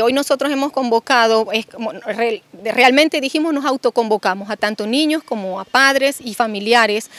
Hoy nosotros hemos convocado, realmente dijimos nos autoconvocamos a tanto niños como a padres y familiares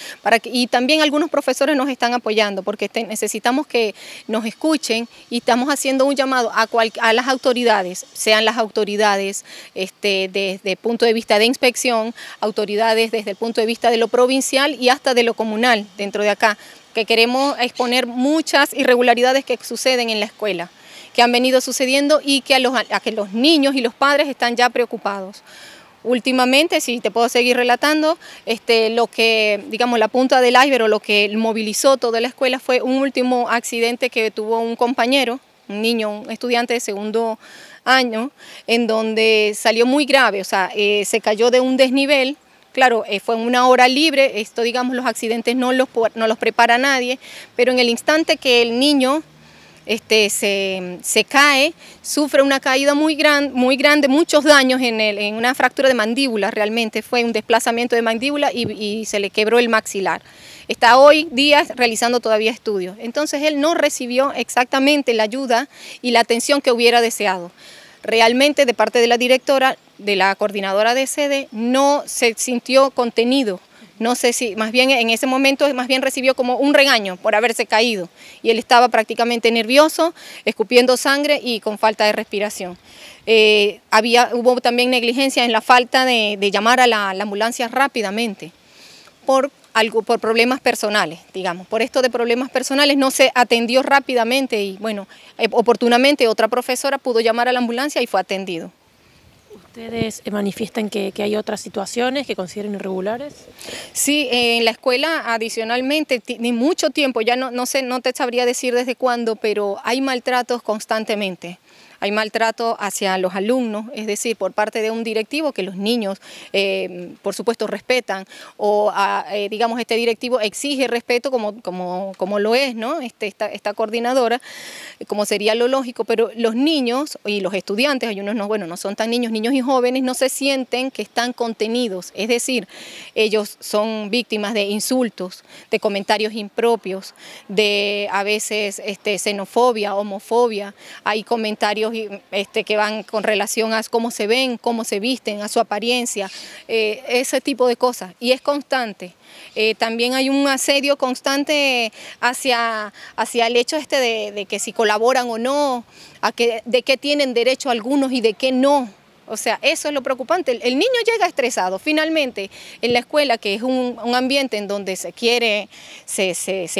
y también algunos profesores nos están apoyando porque necesitamos que nos escuchen y estamos haciendo un llamado a, las autoridades, sean las autoridades desde este, el punto de vista de inspección, autoridades desde el punto de vista de lo provincial y hasta de lo comunal dentro de acá, que queremos exponer muchas irregularidades que suceden en la escuela que han venido sucediendo y que a, los, que los niños y los padres están ya preocupados. Últimamente, si te puedo seguir relatando, este, lo que, digamos, la punta del iceberg lo que movilizó toda la escuela fue un último accidente que tuvo un compañero, un niño, un estudiante de segundo año, en donde salió muy grave, o sea, eh, se cayó de un desnivel, claro, eh, fue una hora libre, esto digamos los accidentes no los, no los prepara nadie, pero en el instante que el niño este, se, cae, sufre una caída muy, muy grande, muchos daños en, una fractura de mandíbula realmente, fue un desplazamiento de mandíbula y, y se le quebró el maxilar. Está hoy día realizando todavía estudios. Entonces él no recibió exactamente la ayuda y la atención que hubiera deseado realmente de parte de la directora, de la coordinadora de sede, no se sintió contenido no sé si, más bien en ese momento más bien recibió como un regaño por haberse caído y él estaba prácticamente nervioso, escupiendo sangre y con falta de respiración. Eh, había, hubo también negligencia en la falta de, llamar a la, la, ambulancia rápidamente por, por problemas personales, digamos. Por esto de problemas personales no se atendió rápidamente y bueno, eh, oportunamente otra profesora pudo llamar a la ambulancia y fue atendido. ¿Ustedes eh, manifiestan que, hay otras situaciones que consideren irregulares? Sí, en la escuela adicionalmente, ni mucho tiempo, ya no, no, sé, no te sabría decir desde cuándo, pero hay maltratos constantemente hay maltrato hacia los alumnos, es decir, por parte de un directivo que los niños, eh, por supuesto, respetan, o eh, digamos, este directivo exige respeto como, como, como lo es, ¿no? Este, esta, coordinadora, como sería lo lógico, pero los niños y los estudiantes, hay unos no, bueno, no son tan niños, niños y jóvenes, no se sienten que están contenidos, es decir, ellos son víctimas de insultos, de comentarios impropios, de a veces este, xenofobia, homofobia, hay comentarios este, que van con relación a cómo se ven, cómo se visten, a su apariencia, eh, ese tipo de cosas. Y es constante. Eh, también hay un asedio constante hacia, hacia el hecho este de, que si colaboran o no, a que, de qué tienen derecho algunos y de qué no. O sea, eso es lo preocupante. El, niño llega estresado. Finalmente, en la escuela, que es un, ambiente en donde se quiere, se,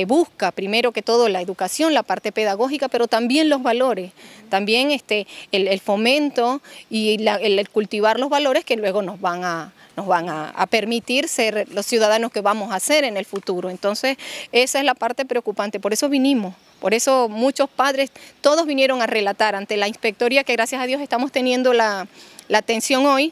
busca primero que todo la educación, la parte pedagógica, pero también los valores, también este, el, fomento y el, cultivar los valores que luego nos van a nos van a permitir ser los ciudadanos que vamos a ser en el futuro. Entonces, esa es la parte preocupante, por eso vinimos. Por eso muchos padres, todos vinieron a relatar ante la inspectoría que gracias a Dios estamos teniendo la, la atención hoy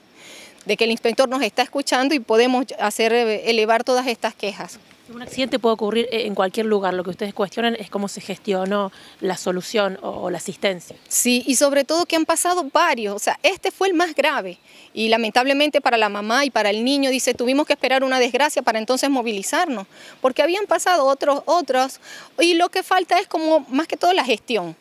de que el inspector nos está escuchando y podemos hacer eh, elevar todas estas quejas. Un accidente puede ocurrir eh, en cualquier lugar, lo que ustedes cuestionan es cómo se gestionó la solución o, la asistencia. Sí, y sobre todo que han pasado varios, o sea, este fue el más grave y lamentablemente para la mamá y para el niño, dice, tuvimos que esperar una desgracia para entonces movilizarnos, porque habían pasado otros, otros, y lo que falta es como más que todo la gestión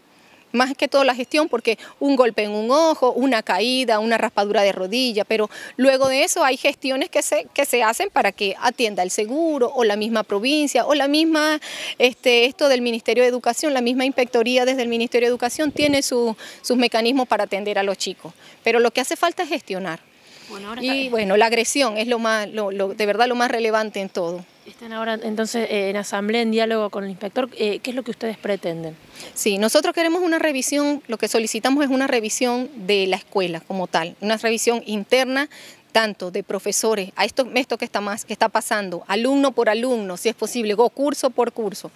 más que todo la gestión, porque un golpe en un ojo, una caída, una raspadura de rodilla, pero luego de eso hay gestiones que se, que se hacen para que atienda el seguro o la misma provincia o la misma, este, esto del Ministerio de Educación, la misma inspectoría desde el Ministerio de Educación tiene sus mecanismos para atender a los chicos, pero lo que hace falta es gestionar. y bueno, la agresión es lo más, de verdad lo más relevante en todo ahora entonces eh, en asamblea, en diálogo con el inspector. Eh, ¿Qué es lo que ustedes pretenden? Sí, nosotros queremos una revisión, lo que solicitamos es una revisión de la escuela como tal, una revisión interna tanto de profesores, a esto, esto que, está más, que está pasando, alumno por alumno, si es posible, o curso por curso,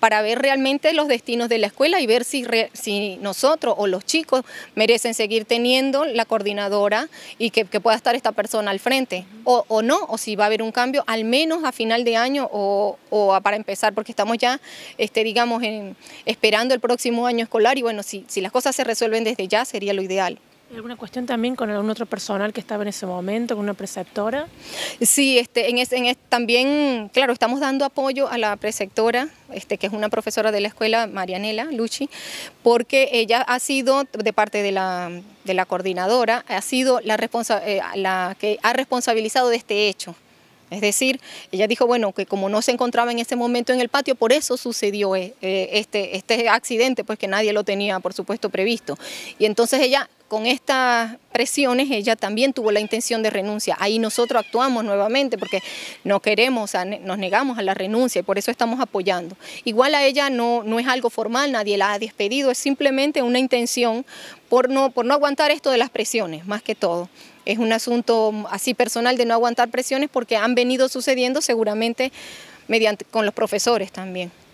para ver realmente los destinos de la escuela y ver si, si nosotros o los chicos merecen seguir teniendo la coordinadora y que, pueda estar esta persona al frente, o, no, o si va a haber un cambio, al menos a final de año o, o para empezar, porque estamos ya, este, digamos, en, esperando el próximo año escolar y bueno, si, si las cosas se resuelven desde ya sería lo ideal alguna cuestión también con algún otro personal que estaba en ese momento, con una preceptora? Sí, este, en, también, claro, estamos dando apoyo a la preceptora, este, que es una profesora de la escuela, Marianela Luchi, porque ella ha sido, de parte de la, de la coordinadora, ha sido la, responsa, eh, la que ha responsabilizado de este hecho. Es decir, ella dijo, bueno, que como no se encontraba en ese momento en el patio, por eso sucedió eh, eh, este, este accidente, pues que nadie lo tenía, por supuesto, previsto. Y entonces ella con estas presiones ella también tuvo la intención de renuncia. Ahí nosotros actuamos nuevamente porque no queremos, nos negamos a la renuncia y por eso estamos apoyando. Igual a ella no, no es algo formal, nadie la ha despedido, es simplemente una intención por no, por no aguantar esto de las presiones, más que todo. Es un asunto así personal de no aguantar presiones porque han venido sucediendo seguramente mediante, con los profesores también.